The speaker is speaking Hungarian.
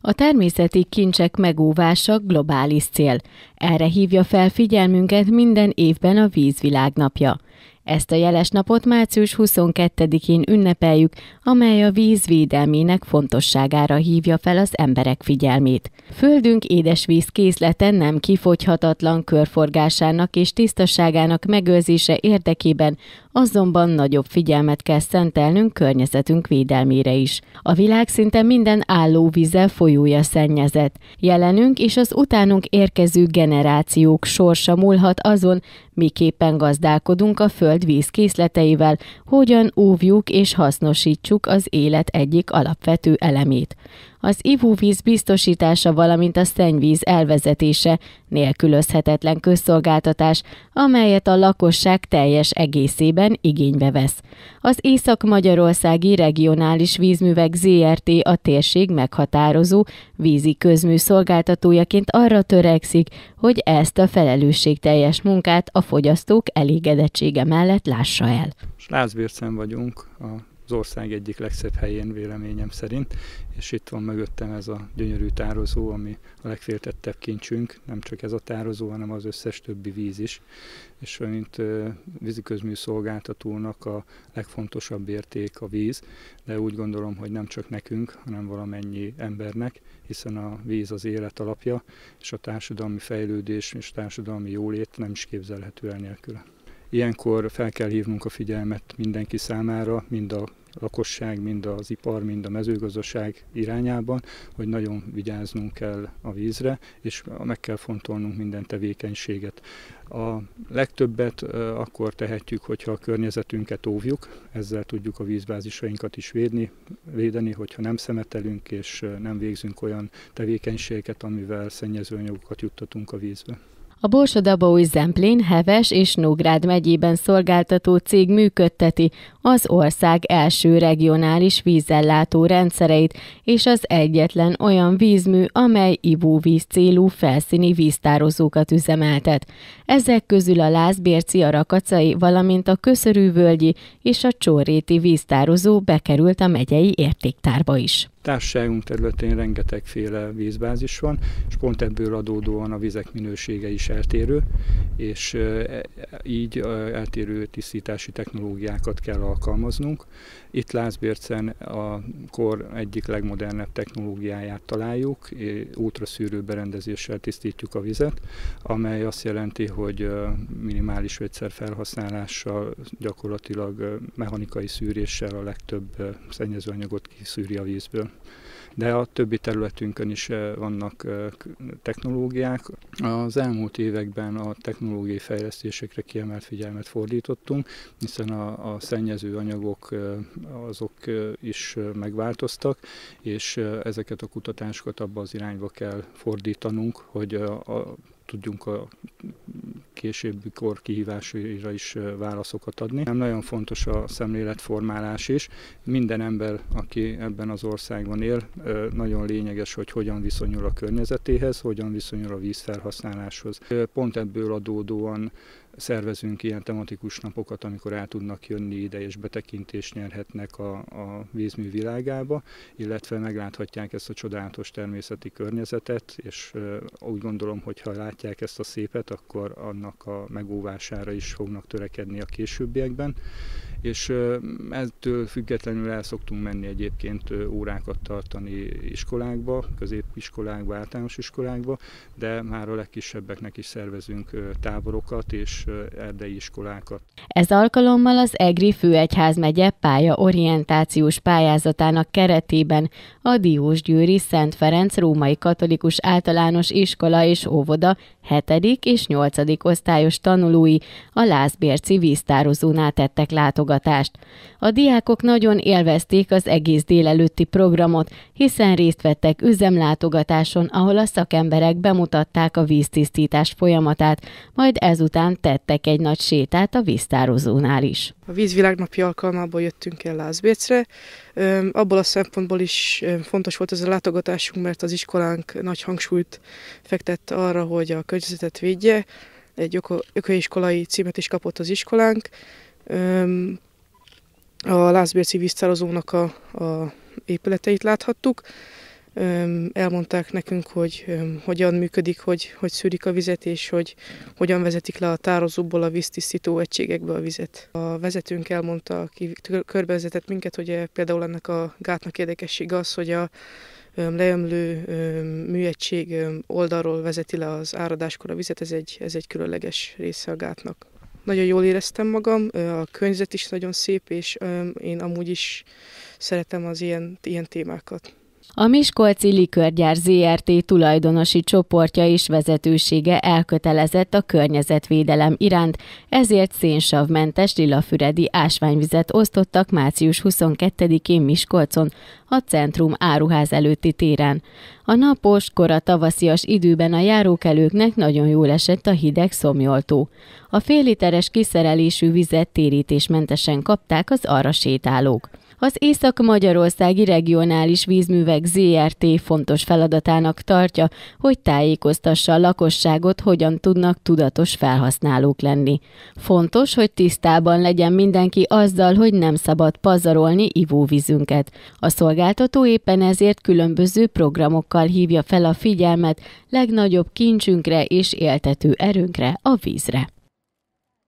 A természeti kincsek megóvása globális cél. Erre hívja fel figyelmünket minden évben a Vízvilág napja. Ezt a jeles napot március 22-én ünnepeljük, amely a víz védelmének fontosságára hívja fel az emberek figyelmét. Földünk édesvíz készlete nem kifogyhatatlan körforgásának és tisztaságának megőrzése érdekében azonban nagyobb figyelmet kell szentelnünk környezetünk védelmére is. A világ szinte minden vize folyója szennyezett. Jelenünk és az utánunk érkező generációk sorsa múlhat azon, miképpen gazdálkodunk a föld vízkészleteivel, hogyan óvjuk és hasznosítsuk az élet egyik alapvető elemét az ivóvíz biztosítása, valamint a szennyvíz elvezetése nélkülözhetetlen közszolgáltatás, amelyet a lakosság teljes egészében igénybe vesz. Az Észak-Magyarországi Regionális Vízművek ZRT a térség meghatározó vízi közmű szolgáltatójaként arra törekszik, hogy ezt a felelősségteljes munkát a fogyasztók elégedettsége mellett lássa el. Slászbércen vagyunk a az ország egyik legszebb helyén véleményem szerint, és itt van mögöttem ez a gyönyörű tározó, ami a legféltettebb kincsünk, nem csak ez a tározó, hanem az összes többi víz is, és mint víziközmű szolgáltatónak a legfontosabb érték a víz, de úgy gondolom, hogy nem csak nekünk, hanem valamennyi embernek, hiszen a víz az élet alapja, és a társadalmi fejlődés és társadalmi jólét nem is képzelhető el nélküle. Ilyenkor fel kell hívnunk a figyelmet mindenki számára, mind a lakosság, mind az ipar, mind a mezőgazdaság irányában, hogy nagyon vigyáznunk kell a vízre, és meg kell fontolnunk minden tevékenységet. A legtöbbet akkor tehetjük, hogyha a környezetünket óvjuk, ezzel tudjuk a vízbázisainkat is védni, védeni, hogyha nem szemetelünk és nem végzünk olyan tevékenységeket, amivel szennyezőanyagokat juttatunk a vízbe. A Borsodabói Zemplén, Heves és Nógrád megyében szolgáltató cég működteti az ország első regionális vízellátó rendszereit, és az egyetlen olyan vízmű, amely ivóvíz célú felszíni víztározókat üzemeltet. Ezek közül a Lázbérci, a Rakacai, valamint a Köszörűvölgyi és a Csóréti víztározó bekerült a megyei értéktárba is társaságunk területén rengetegféle vízbázis van, és pont ebből adódóan a vizek minősége is eltérő, és e, így eltérő tisztítási technológiákat kell alkalmaznunk. Itt Lázbércen a kor egyik legmodernebb technológiáját találjuk, útraszűrő berendezéssel tisztítjuk a vizet, amely azt jelenti, hogy minimális vegyszer felhasználással, gyakorlatilag mechanikai szűréssel a legtöbb szennyezőanyagot kiszűri a vízből de a többi területünkön is vannak technológiák. Az elmúlt években a technológiai fejlesztésekre kiemelt figyelmet fordítottunk, hiszen a, a szennyező anyagok azok is megváltoztak, és ezeket a kutatásokat abba az irányba kell fordítanunk, hogy a, a tudjunk a későbbi kor kihívásaira is válaszokat adni. Nem nagyon fontos a szemléletformálás is. Minden ember, aki ebben az országban él, nagyon lényeges, hogy hogyan viszonyul a környezetéhez, hogyan viszonyul a vízfelhasználáshoz. Pont ebből adódóan szervezünk ilyen tematikus napokat, amikor el tudnak jönni ide és betekintést nyerhetnek a, a vízmű világába, illetve megláthatják ezt a csodálatos természeti környezetet, és úgy gondolom, hogy ha látják ezt a szépet, akkor annak a megóvására is fognak törekedni a későbbiekben, és ettől függetlenül el szoktunk menni egyébként órákat tartani iskolákba, középiskolákba, általános iskolákba, de már a legkisebbeknek is szervezünk táborokat, és erdei iskolákat. Ez alkalommal az EGRI megye pálya orientációs pályázatának keretében a Győri Szent Ferenc Római Katolikus Általános Iskola és Óvoda hetedik és nyolcadik osztályos tanulói a Lászbérci víztározónál tettek látogatást. A diákok nagyon élvezték az egész délelőtti programot, hiszen részt vettek üzemlátogatáson, ahol a szakemberek bemutatták a víztisztítás folyamatát, majd ezután tettek egy nagy sétát a víztározónál is. A vízvilágnapi alkalmából jöttünk el Lászbércre, Abból a szempontból is fontos volt ez a látogatásunk, mert az iskolánk nagy hangsúlyt fektett arra, hogy a környezetet védje. Egy ököiskolai címet is kapott az iskolánk. A Lászbérci víztározónak a, a épületeit láthattuk elmondták nekünk, hogy hogyan működik, hogy, hogy szűrik a vizet, és hogy hogyan vezetik le a tározóból a víztisztító egységekbe a vizet. A vezetőnk elmondta, aki körbevezetett minket, hogy eh, például ennek a gátnak érdekesség az, hogy a leömlő műegység oldalról vezeti le az áradáskor a vizet, ez egy, ez egy különleges része a gátnak. Nagyon jól éreztem magam, a környezet is nagyon szép, és én amúgy is szeretem az ilyen, ilyen témákat. A Miskolci Likörgyár ZRT tulajdonosi csoportja és vezetősége elkötelezett a környezetvédelem iránt, ezért szénsavmentes lilafüredi ásványvizet osztottak március 22-én Miskolcon, a centrum áruház előtti téren. A napos, kora tavaszias időben a járókelőknek nagyon jól esett a hideg szomjoltó. A fél literes kiszerelésű vizet térítésmentesen kapták az arra sétálók az Észak-Magyarországi Regionális Vízművek ZRT fontos feladatának tartja, hogy tájékoztassa a lakosságot, hogyan tudnak tudatos felhasználók lenni. Fontos, hogy tisztában legyen mindenki azzal, hogy nem szabad pazarolni ivóvízünket. A szolgáltató éppen ezért különböző programokkal hívja fel a figyelmet legnagyobb kincsünkre és éltető erőnkre, a vízre.